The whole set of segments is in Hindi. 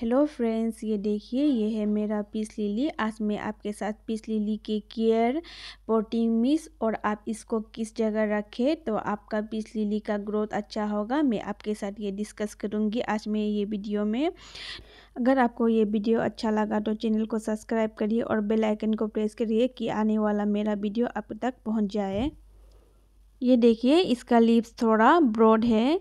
हेलो फ्रेंड्स ये देखिए ये है मेरा पीस लिली आज मैं आपके साथ पीस लिली के केयर पोटिंग मिस और आप इसको किस जगह रखें तो आपका पीस लिली का ग्रोथ अच्छा होगा मैं आपके साथ ये डिस्कस करूँगी आज मैं ये वीडियो में अगर आपको ये वीडियो अच्छा लगा तो चैनल को सब्सक्राइब करिए और बेल आइकन को प्रेस करिए कि आने वाला मेरा वीडियो आप तक पहुँच जाए ये देखिए इसका लिप्स थोड़ा ब्रॉड है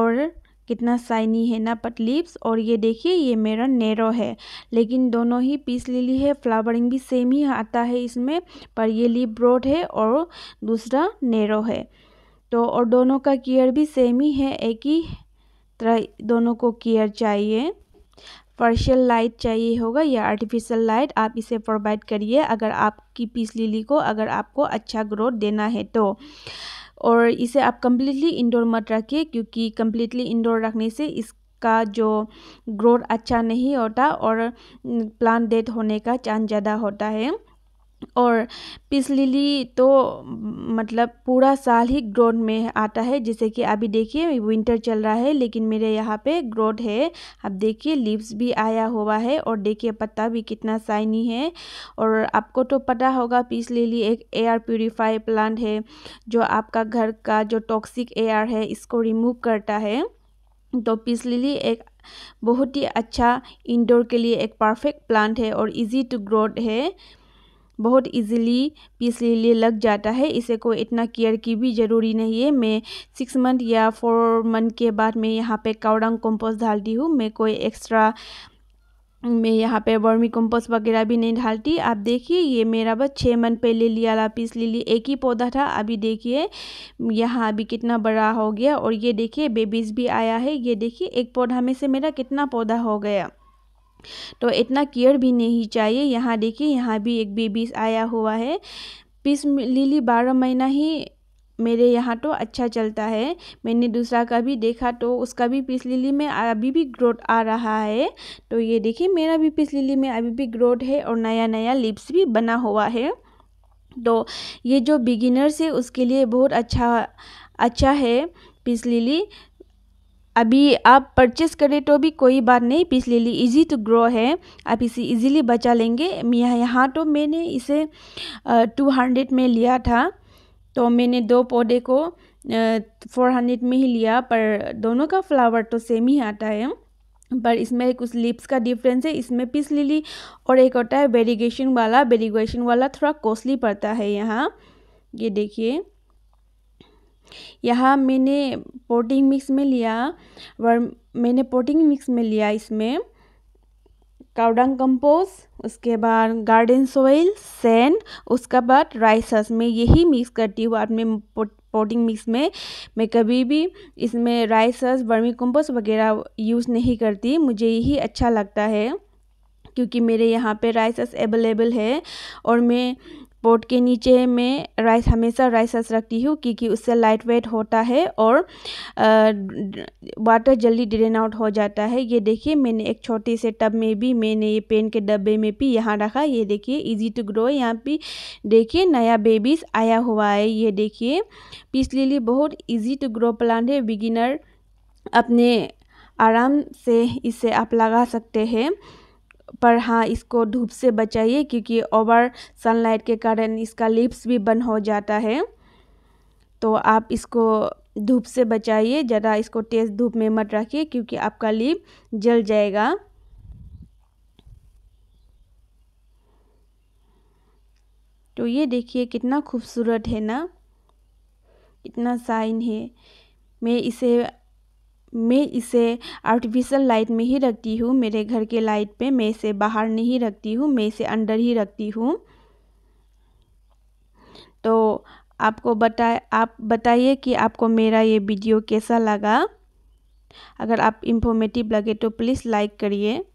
और कितना साइनी है ना बट लिप्स और ये देखिए ये मेरा नेरो है लेकिन दोनों ही पीस लिली है फ्लावरिंग भी सेम ही आता है इसमें पर ये लिप ब्रॉड है और दूसरा नेरो है तो और दोनों का केयर भी सेम ही है एक ही तरह दोनों को केयर चाहिए पर्शियल लाइट चाहिए होगा या आर्टिफिशियल लाइट आप इसे प्रोवाइड करिए अगर आपकी पीस लिली को अगर आपको अच्छा ग्रोथ देना है तो और इसे आप कम्प्लीटली इंडोर मत रखिए क्योंकि कम्प्लीटली इंडोर रखने से इसका जो ग्रोथ अच्छा नहीं होता और प्लांट डेड होने का चांस ज़्यादा होता है और पीस लिली तो मतलब पूरा साल ही ग्रोथ में आता है जैसे कि अभी देखिए विंटर चल रहा है लेकिन मेरे यहाँ पे ग्रोथ है अब देखिए लीव्स भी आया हुआ है और देखिए पत्ता भी कितना साइनी है और आपको तो पता होगा पीस लिली एक एयर प्योरीफाई प्लांट है जो आपका घर का जो टॉक्सिक एयर है इसको रिमूव करता है तो पीस लिली एक बहुत ही अच्छा इंडोर के लिए एक परफेक्ट प्लांट है और इजी टू ग्रोथ है बहुत इजीली पीस लिए लग जाता है इसे कोई इतना केयर की भी ज़रूरी नहीं है मैं सिक्स मंथ या फोर मंथ के बाद मैं यहाँ पे कावड़ंग कंपोस्ट डालती हूँ मैं कोई एक्स्ट्रा मैं यहाँ पे वर्मी कंपोस्ट वगैरह भी नहीं डालती आप देखिए ये मेरा बस छः मन पहले लिया ला पीस ले ली एक ही पौधा था अभी देखिए यहाँ अभी कितना बड़ा हो गया और ये देखिए बेबीज़ भी आया है ये देखिए एक पौधा में से मेरा कितना पौधा हो गया तो इतना केयर भी नहीं चाहिए यहाँ देखिए यहाँ भी एक बेबी आया हुआ है पीस लीली बारह महीना ही मेरे यहाँ तो अच्छा चलता है मैंने दूसरा का भी देखा तो उसका भी पीस लीली में अभी भी ग्रोथ आ रहा है तो ये देखिए मेरा भी पीस लीली में अभी भी ग्रोथ है और नया नया लिप्स भी बना हुआ है तो ये जो बिगिनर्स है उसके लिए बहुत अच्छा अच्छा है पीस लीली अभी आप परचेस करें तो भी कोई बात नहीं पीस लिए इजी टू ग्रो है आप इसे इजीली बचा लेंगे यहाँ तो मैंने इसे टू हंड्रेड में लिया था तो मैंने दो पौधे को फोर हंड्रेड में ही लिया पर दोनों का फ्लावर तो सेम ही आता है पर इसमें कुछ लिप्स का डिफरेंस है इसमें पीस लिली और एक होता है वेरीगेशन वाला वेरीगेशन वाला थोड़ा कॉस्टली पड़ता है यहाँ ये देखिए यहाँ मैंने पोटिंग मिक्स में लिया वर मैंने पोटिंग मिक्स में लिया इसमें काउडंग कंपोस उसके बाद गार्डन सोइल सेंड उसका बाद राइसस में यही मिक्स करती हूँ अपने पोटिंग मिक्स में मैं कभी भी इसमें राइसस वर्मी कंपोस वगैरह यूज़ नहीं करती मुझे यही अच्छा लगता है क्योंकि मेरे यहाँ पे राइसस अवेलेबल है और मैं बोर्ड के नीचे मैं राइस हमेशा राइस रखती हूँ क्योंकि उससे लाइट वेट होता है और वाटर जल्दी ड्रेन आउट हो जाता है ये देखिए मैंने एक छोटे से टब में भी मैंने ये पेन के डब्बे में भी यहाँ रखा ये देखिए इजी टू ग्रो यहाँ पे देखिए नया बेबीज आया हुआ है ये देखिए पीस लिली बहुत ईजी टू ग्रो प्लांट है बिगिनर अपने आराम से इसे आप लगा सकते हैं पर हाँ इसको धूप से बचाइए क्योंकि ओवर सनलाइट के कारण इसका लिप्स भी बंद हो जाता है तो आप इसको धूप से बचाइए ज़्यादा इसको तेज़ धूप में मत रखिए क्योंकि आपका लिप जल जाएगा तो ये देखिए कितना खूबसूरत है ना कितना साइन है मैं इसे मैं इसे आर्टिफिशियल लाइट में ही रखती हूँ मेरे घर के लाइट पे मैं इसे बाहर नहीं रखती हूँ मैं इसे अंदर ही रखती हूँ तो आपको बताए आप बताइए कि आपको मेरा ये वीडियो कैसा लगा अगर आप इंफॉर्मेटिव लगे तो प्लीज़ लाइक करिए